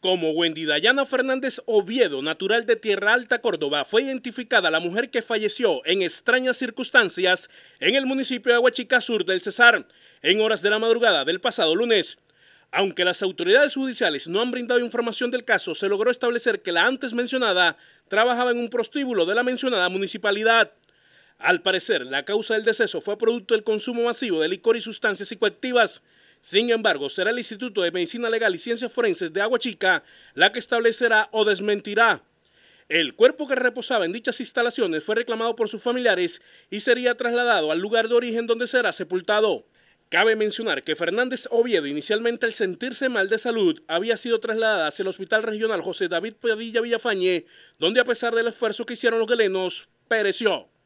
Como Wendy Dayana Fernández Oviedo, natural de Tierra Alta, Córdoba, fue identificada la mujer que falleció en extrañas circunstancias en el municipio de Aguachica Sur del Cesar, en horas de la madrugada del pasado lunes. Aunque las autoridades judiciales no han brindado información del caso, se logró establecer que la antes mencionada trabajaba en un prostíbulo de la mencionada municipalidad. Al parecer, la causa del deceso fue producto del consumo masivo de licor y sustancias psicoactivas, sin embargo, será el Instituto de Medicina Legal y Ciencias Forenses de Agua Chica la que establecerá o desmentirá. El cuerpo que reposaba en dichas instalaciones fue reclamado por sus familiares y sería trasladado al lugar de origen donde será sepultado. Cabe mencionar que Fernández Oviedo, inicialmente al sentirse mal de salud, había sido trasladada hacia el Hospital Regional José David Padilla Villafañe, donde a pesar del esfuerzo que hicieron los galenos, pereció.